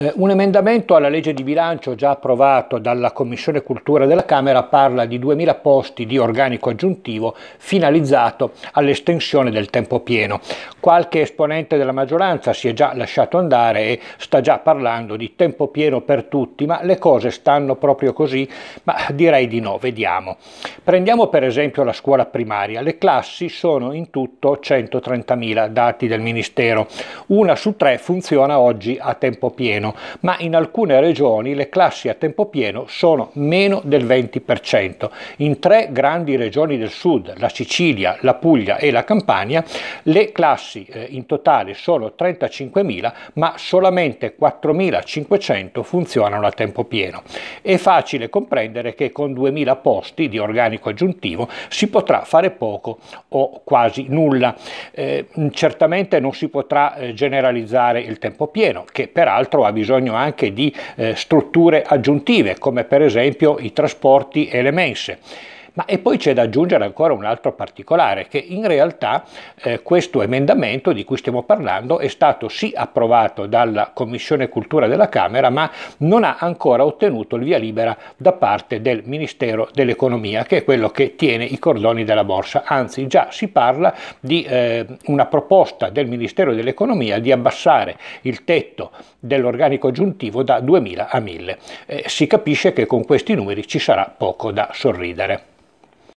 Eh, un emendamento alla legge di bilancio già approvato dalla Commissione Cultura della Camera parla di 2.000 posti di organico aggiuntivo finalizzato all'estensione del tempo pieno. Qualche esponente della maggioranza si è già lasciato andare e sta già parlando di tempo pieno per tutti, ma le cose stanno proprio così? Ma direi di no, vediamo. Prendiamo per esempio la scuola primaria. Le classi sono in tutto 130.000, dati del Ministero. Una su tre funziona oggi a tempo pieno pieno, ma in alcune regioni le classi a tempo pieno sono meno del 20%. In tre grandi regioni del sud, la Sicilia, la Puglia e la Campania, le classi eh, in totale sono 35.000, ma solamente 4.500 funzionano a tempo pieno. È facile comprendere che con 2.000 posti di organico aggiuntivo si potrà fare poco o quasi nulla. Eh, certamente non si potrà eh, generalizzare il tempo pieno, che peraltro ha bisogno anche di eh, strutture aggiuntive, come per esempio i trasporti e le mense. Ma e poi c'è da aggiungere ancora un altro particolare, che in realtà eh, questo emendamento di cui stiamo parlando è stato sì approvato dalla Commissione Cultura della Camera, ma non ha ancora ottenuto il via libera da parte del Ministero dell'Economia, che è quello che tiene i cordoni della borsa. Anzi, già si parla di eh, una proposta del Ministero dell'Economia di abbassare il tetto dell'organico aggiuntivo da 2.000 a 1.000. Eh, si capisce che con questi numeri ci sarà poco da sorridere.